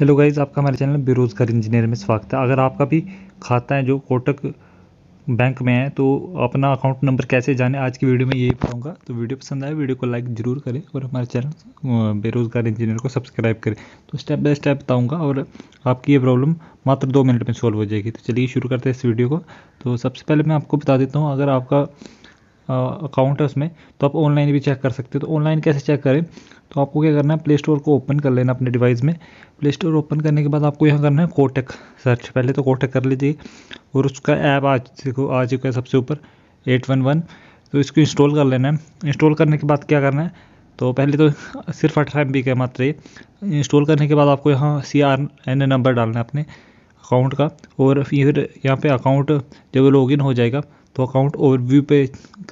hello guys आपका हमारे channel बेरोजगार इंजीनियर में स्वागत है अगर आपका भी खाता है जो कोटक बैंक में है तो अपना अकाउंट नंबर कैसे जाने आज की वीडियो में यही बताऊंगा तो वीडियो पसंद आए वीडियो को लाइक जरूर करें और हमारे चैनल बेरोजगार इंजीनियर को सब्सक्राइब करें तो स्टेप बाय स्टेप बताऊंगा और आपकी ये प्रॉब्लम मात्र दो मिनट में सॉल्व हो जाएगी तो चलिए शुरू करते हैं इस वीडियो को तो सबसे पहले मैं आपको बता देता हूँ अगर आपका अकाउंट है उसमें तो आप ऑनलाइन भी चेक कर सकते हो तो ऑनलाइन कैसे चेक करें तो आपको क्या करना है प्ले स्टोर को ओपन कर लेना अपने डिवाइस में प्ले स्टोर ओपन करने के बाद आपको यहाँ करना है कोटेक सर्च पहले तो कोटेक कर लीजिए और उसका ऐप आज देखो आ चुका है सबसे ऊपर एट वन वन तो इसको इंस्टॉल कर लेना है इंस्टॉल करने के बाद क्या करना है तो पहले तो सिर्फ अठारह एम का मात्र ये इंस्टॉल करने के बाद आपको यहाँ सी आर एन नंबर डालना है अपने अकाउंट का और फिर यहाँ पे अकाउंट जब लॉगिन हो जाएगा तो अकाउंट ओवरव्यू पे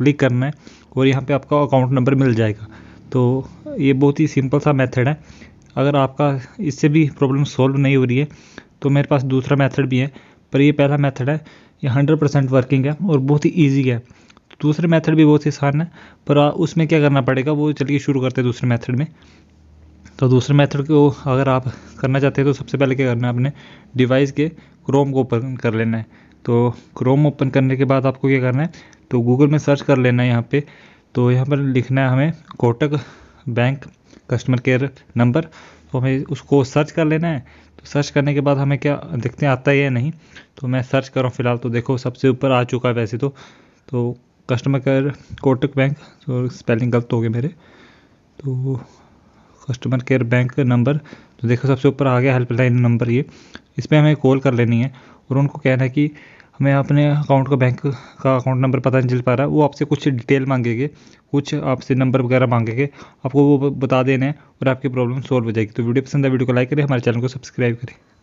क्लिक करना है और यहाँ पे आपका अकाउंट नंबर मिल जाएगा तो ये बहुत ही सिंपल सा मेथड है अगर आपका इससे भी प्रॉब्लम सॉल्व नहीं हो रही है तो मेरे पास दूसरा मेथड भी है पर ये पहला मेथड है ये हंड्रेड परसेंट वर्किंग है और बहुत ही ईजी है दूसरे मेथड भी बहुत ही आसान है पर उसमें क्या करना पड़ेगा वो चलिए शुरू करते हैं दूसरे मेथड में तो दूसरे मेथड को अगर आप करना चाहते हैं तो सबसे पहले क्या करना है आपने डिवाइस के क्रोम को ओपन कर लेना है तो क्रोम ओपन करने के बाद आपको क्या करना है तो गूगल में सर्च कर लेना है यहाँ पे तो यहाँ पर लिखना है हमें Kotak bank customer care number तो हमें उसको सर्च कर लेना है तो सर्च करने के बाद हमें क्या देखते हैं आता है या नहीं तो मैं सर्च कर रहा हूँ फिलहाल तो देखो सबसे ऊपर आ चुका है वैसे तो तो कस्टमर केयर कोटक बैंक तो स्पेलिंग गलत हो गए मेरे तो कस्टमर केयर बैंक नंबर तो देखो सबसे ऊपर आ गया हेल्पलाइन नंबर ये इस पर हमें कॉल कर लेनी है और उनको कहना है कि हमें अपने अकाउंट का बैंक का अकाउंट नंबर पता नहीं चल पा रहा है वो आपसे कुछ डिटेल मांगेंगे कुछ आपसे नंबर वगैरह मांगेंगे आपको वो बता देना है और आपकी प्रॉब्लम सॉल्व हो जाएगी तो वीडियो पसंद है वीडियो को लाइक करें हमारे चैनल को सब्सक्राइब करें